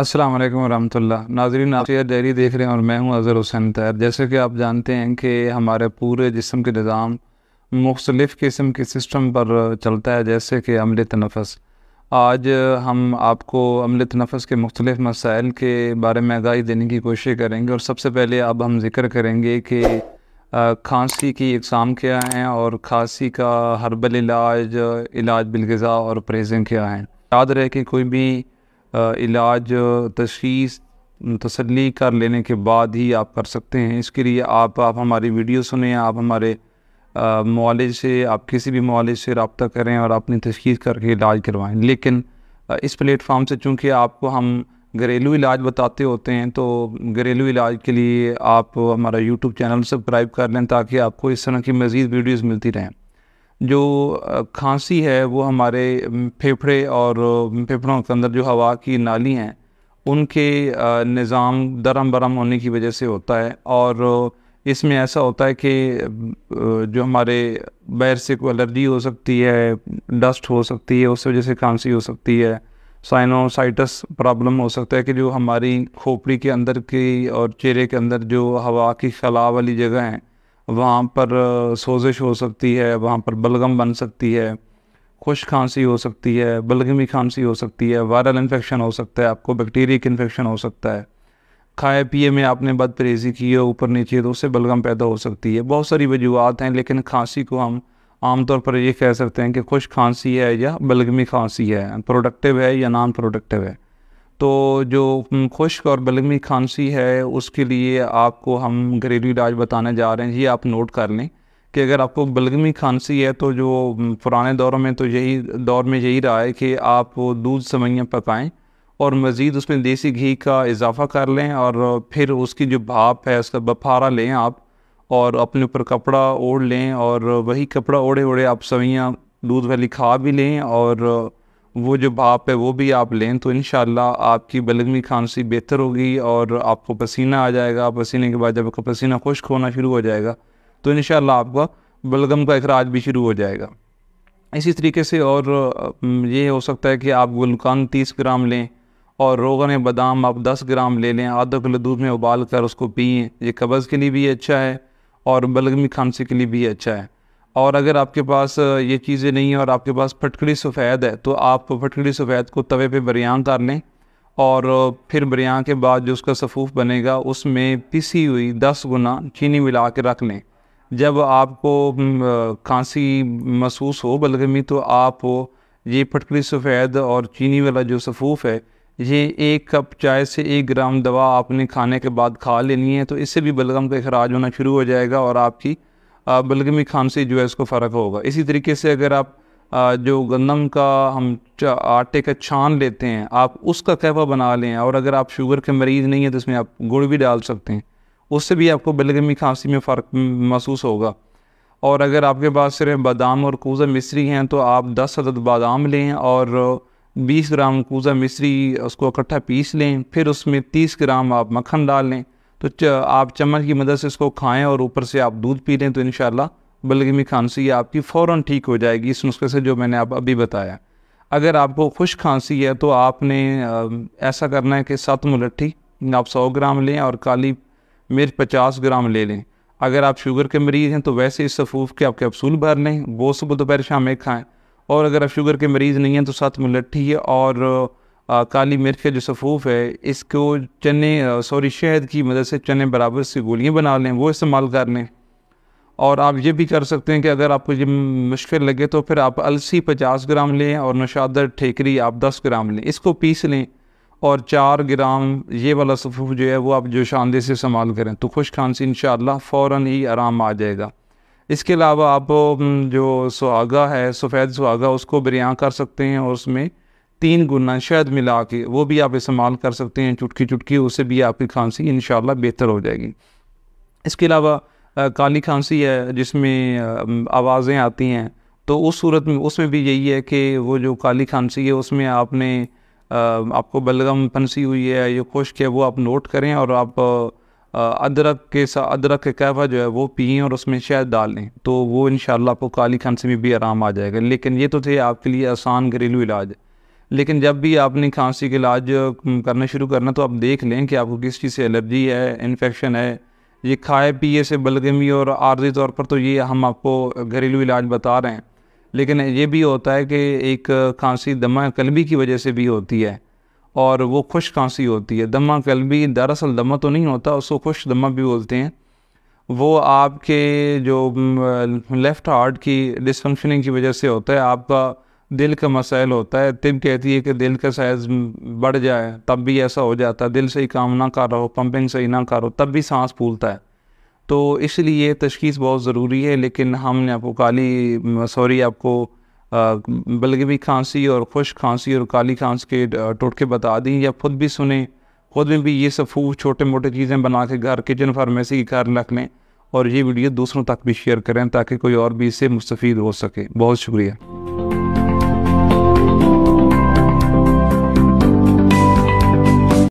अस्सलाम वालेकुम रहमतुल्लाह नाजरीन आप शेयर डेयरी देख रहे हैं और मैं हूं अज़र हुसैन तैर जैसे कि आप जानते हैं कि हमारे पूरे जिसम के निज़ाम मुख्तलिफ़ किस्म के सिस्टम पर चलता है जैसे कि अमल तनफस आज हम आपको अमल तनफस के मुख्तलिफ़ मसाइल के बारे में आगाही देने की कोशिश करेंगे और सबसे पहले अब हम जिक्र करेंगे कि खांसी की इकसाम क्या हैं और खांसी का हर्बल इलाज इलाज बिलगज़ा और परहेजें क्या हैं याद रहे कि कोई भी इलाज तशीस तसली कर लेने के बाद ही आप कर सकते हैं इसके लिए आप आप हमारी वीडियो सुने आप हमारे मालिज से आप किसी भी मालिज से रबता करें और अपनी तशीस करके इलाज करवाएँ लेकिन इस प्लेटफार्म से चूँकि आपको हम घरेलू इलाज बताते होते हैं तो घरेलू इलाज के लिए आप हमारा यूट्यूब चैनल सब्सक्राइब कर लें ताकि आपको इस तरह की मज़ीद वीडियोज़ मिलती रहें जो खांसी है वो हमारे फेफड़े और फेफड़ों के अंदर जो हवा की नाली हैं उनके निज़ाम दरम बरम होने की वजह से होता है और इसमें ऐसा होता है कि जो हमारे बैर से कोई एलर्जी हो सकती है डस्ट हो सकती है उस वजह से खांसी हो सकती है साइनोसाइटस प्रॉब्लम हो सकता है कि जो हमारी खोपड़ी के अंदर की और चेहरे के अंदर जो हवा की खला वाली जगह हैं वहाँ पर सोजिश हो सकती है वहाँ पर बलगम बन सकती है खुश खांसी हो सकती है बलगमी खांसी हो सकती है वायरल इन्फेक्शन हो सकता है आपको बैक्टीरिया इन्फेक्शन हो सकता है खाए पिए में आपने बद परहेजी की है ऊपर नीचे तो उससे बलगम पैदा हो सकती है बहुत सारी वजूहत हैं लेकिन खांसी को हम आमतौर पर ये कह सकते हैं कि खुश खांसी है या बलगमी खांसी है प्रोडक्टिव है या नॉन प्रोडक्टिव है तो जो खुश्क और बलगमी खांसी है उसके लिए आपको हम घरेलू इलाज बताने जा रहे हैं ये आप नोट कर लें कि अगर आपको बलगमी खांसी है तो जो पुराने दौरों में तो यही दौर में यही रहा है कि आप दूध सवैयाँ पकाएँ और मज़ीद उसमें देसी घी का इजाफा कर लें और फिर उसकी जो भाप है उसका बफारा लें आप और अपने ऊपर कपड़ा ओढ़ लें और वही कपड़ा ओढ़े ओढ़े आप सवैयाँ दूध वाली खा भी लें और वो जो भाप है वो भी आप लें तो इन आपकी बलगमी खांसी बेहतर होगी और आपको पसीना आ जाएगा पसीने के बाद जब आपका पसीना खुश्क होना शुरू हो जाएगा तो इन आपका बलगम का अखराज भी शुरू हो जाएगा इसी तरीके से और ये हो सकता है कि आप गुलकान तीस ग्राम लें और रोगन बादाम आप दस ग्राम ले लें आधा किलो दूध में उबाल कर उसको पिए ये कब्ज़ के लिए भी अच्छा है और बलगमी खांसी के लिए भी अच्छा है और अगर आपके पास ये चीज़ें नहीं हैं और आपके पास फटकड़ी सफ़ैद है तो आप फटकड़ी सफ़ैद को तवे पे बरियां कर लें और फिर बरियां के बाद जो उसका सफ़ूफ बनेगा उसमें पिसी हुई दस गुना चीनी मिला के रख लें जब आपको खांसी महसूस हो बलगमी तो आप ये फटकड़ी सफ़ैद और चीनी वाला जो सफ़ूफ है ये एक कप चाय से एक ग्राम दवा आपने खाने के बाद खा लेनी है तो इससे भी बलगम का अखराज होना शुरू हो जाएगा और आपकी बल्कि में खामसी जो है इसको फ़र्क होगा इसी तरीके से अगर आप जो गंदम का हम आटे का छान लेते हैं आप उसका कहवा बना लें और अगर आप शुगर के मरीज़ नहीं हैं तो इसमें आप गुड़ भी डाल सकते हैं उससे भी आपको बलगमी खांसी में फ़र्क महसूस होगा और अगर आपके पास सिर्फ बादाम और कूज़ा मिश्री हैं तो आप दस अदद बादाम लें और बीस ग्राम कूज़ा मिश्री उसको इकट्ठा पीस लें फिर उसमें तीस ग्राम आप मक्खन डाल लें तो आप चम्मच की मदद से इसको खाएँ और ऊपर से आप दूध पी लें तो इन बलगमी खांसी आपकी फ़ौर ठीक हो जाएगी इस नुस्खे से जो मैंने आप अभी बताया अगर आपको खुश खांसी है तो आपने ऐसा करना है कि सत मुलट्ठी आप सौ ग्राम लें और काली मिर्च पचास ग्राम ले लें अगर आप शुगर के मरीज़ हैं तो वैसे इस सफूफ के आप कैप्सूल भर लें वो सुबह दोपहर शाम में खाएँ और अगर आप शुगर के मरीज़ नहीं हैं तो सात मुलट्ठी है और आ, काली मिर्च का जो सफ़ूफ है इसको चने सॉरी शहद की मदद से चने बराबर से गोलियाँ बना लें वो इस्तेमाल कर लें और आप ये भी कर सकते हैं कि अगर आपको ये मुश्किल लगे तो फिर आप अलसी पचास ग्राम लें और नशादर ठेकरी आप दस ग्राम लें इसको पीस लें और चार ग्राम ये वाला सफ़ूफ जो है वो आप जो शानदे से इस्तेमाल करें तो खुश खांसी इन फ़ौर ही आराम आ जाएगा इसके अलावा आप जो सुहागा है सफ़ेद सुहागा उसको बिरयां कर सकते हैं और उसमें तीन गुना शहद मिला के वो भी आप इस्तेमाल कर सकते हैं चुटकी चुटकी उससे भी आपकी खांसी इन बेहतर हो जाएगी इसके अलावा काली खांसी है जिसमें आवाज़ें आती हैं तो उस सूरत में उसमें भी यही है कि वो जो काली खांसी है उसमें आपने आपको बलगम फंसी हुई है या खुश्क है वो आप नोट करें और आप अदरक के साथ अदरक के कहवा जो है वो पिएँ और उसमें शहद डाल लें तो वो इन आपको काली खांसी में भी आराम आ जाएगा लेकिन ये तो थे आपके लिए आसान घरेलू इलाज है लेकिन जब भी आपने खांसी का इलाज करना शुरू करना तो आप देख लें कि आपको किस चीज़ से एलर्जी है इन्फेक्शन है ये खाए पिए से बलगमी और आर्जी तौर पर तो ये हम आपको घरेलू इलाज बता रहे हैं लेकिन ये भी होता है कि एक खांसी दमा कलबी की वजह से भी होती है और वो खुश खांसी होती है दमा कलबी दरअसल दमा तो नहीं होता उसको खुश दमा भी बोलते हैं वो आपके जो लेफ़्ट हार्ट की डिसफंक्शनिंग की वजह से होता है आपका दिल का मसाइल होता है तिब कहती है कि दिल का साइज बढ़ जाए तब भी ऐसा हो जाता है दिल से ही काम ना कर रहा हो पंपिंग सही ना करो तब भी सांस फूलता है तो इसलिए तशखीस बहुत ज़रूरी है लेकिन हमने आपको काली सॉरी आपको बल्कि भी खांसी और खुश खांसी और काली खांसी के टोटके बता दी या खुद भी सुने खुद में भी ये सफू छोटे मोटे चीज़ें बना के घर किचन फार्मेसी के घर रख लें और ये वीडियो दूसरों तक भी शेयर करें ताकि कोई और भी इससे मुस्तफ़ हो सके बहुत शुक्रिया